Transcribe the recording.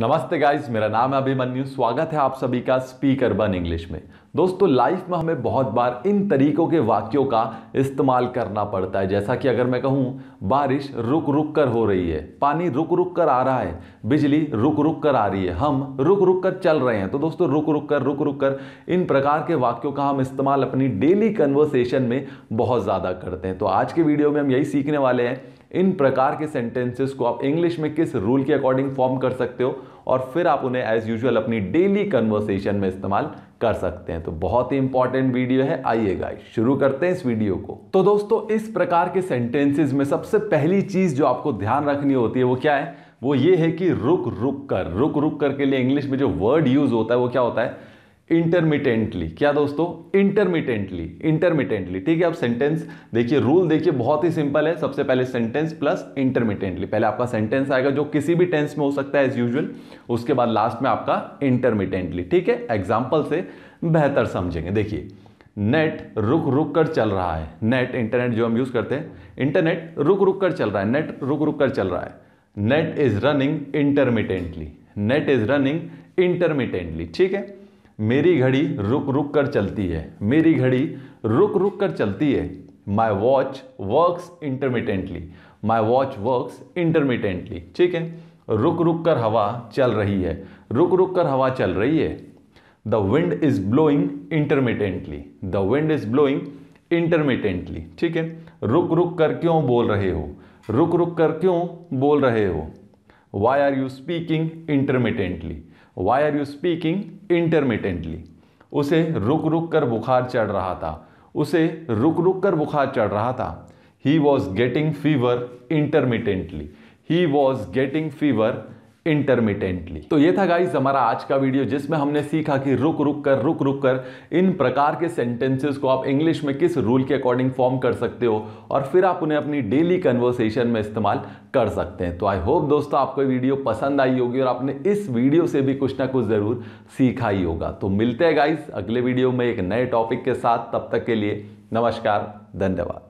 नमस्ते गाइस मेरा नाम है अभिमन्यु स्वागत है आप सभी का स्पीक अर्बन इंग्लिश में दोस्तों लाइफ में हमें बहुत बार इन तरीकों के वाक्यों का इस्तेमाल करना पड़ता है जैसा कि अगर मैं कहूँ बारिश रुक रुक कर हो रही है पानी रुक रुक कर आ रहा है बिजली रुक रुक कर आ रही है हम रुक रुक कर चल रहे हैं तो दोस्तों रुक रुक कर रुक रुक कर इन प्रकार के वाक्यों का हम इस्तेमाल अपनी डेली कन्वर्सेशन में बहुत ज़्यादा करते हैं तो आज के वीडियो में हम यही सीखने वाले हैं इन प्रकार के सेंटेंसेस को आप इंग्लिश में किस रूल के अकॉर्डिंग फॉर्म कर सकते हो और फिर आप उन्हें एज यूजल अपनी डेली कन्वर्सेशन में इस्तेमाल कर सकते हैं तो बहुत ही इंपॉर्टेंट वीडियो है आइए गाइस शुरू करते हैं इस वीडियो को तो दोस्तों इस प्रकार के सेंटेंसेज में सबसे पहली चीज जो आपको ध्यान रखनी होती है वो क्या है वो ये है कि रुक रुक कर रुक रुक कर के लिए इंग्लिश में जो वर्ड यूज होता है वो क्या होता है इंटरमिटेंटली क्या दोस्तों इंटरमिटेंटली इंटरमिटेंटली ठीक है अब सेंटेंस देखिए रूल देखिए बहुत ही सिंपल है सबसे पहले सेंटेंस प्लस इंटरमिटेंटली पहले आपका सेंटेंस आएगा जो किसी भी टेंस में हो सकता है एज यूजल उसके बाद लास्ट में आपका इंटरमिटेंटली ठीक है एग्जाम्पल से बेहतर समझेंगे देखिए नेट रुक रुक कर चल रहा है नेट इंटरनेट जो हम यूज़ करते हैं इंटरनेट रुक रुक कर चल रहा है नेट रुक रुक कर चल रहा है net is running intermittently net is running intermittently ठीक है मेरी घड़ी रुक रुक कर चलती है मेरी घड़ी रुक रुक कर चलती है my watch works intermittently my watch works intermittently ठीक है रुक रुक कर हवा चल रही है रुक रुक कर हवा चल रही है the wind is blowing intermittently the wind is blowing intermittently ठीक है रुक रुक कर क्यों बोल रहे हो रुक रुक कर क्यों बोल रहे हो why are you speaking intermittently why are you speaking intermittently उसे रुक रुक कर बुखार चढ़ रहा था उसे रुक रुक कर बुखार चढ़ रहा था he was getting fever intermittently he was getting fever intermittently तो ये था गाइज हमारा आज का वीडियो जिसमें हमने सीखा कि रुक रुक कर रुक रुक कर इन प्रकार के सेंटेंसेस को आप इंग्लिश में किस रूल के अकॉर्डिंग फॉर्म कर सकते हो और फिर आप उन्हें अपनी डेली कन्वर्सेशन में इस्तेमाल कर सकते हैं तो आई होप दोस्तों आपको वीडियो पसंद आई होगी और आपने इस वीडियो से भी कुछ ना कुछ ज़रूर सीखा ही होगा तो मिलते हैं गाइज अगले वीडियो में एक नए टॉपिक के साथ तब तक के लिए नमस्कार धन्यवाद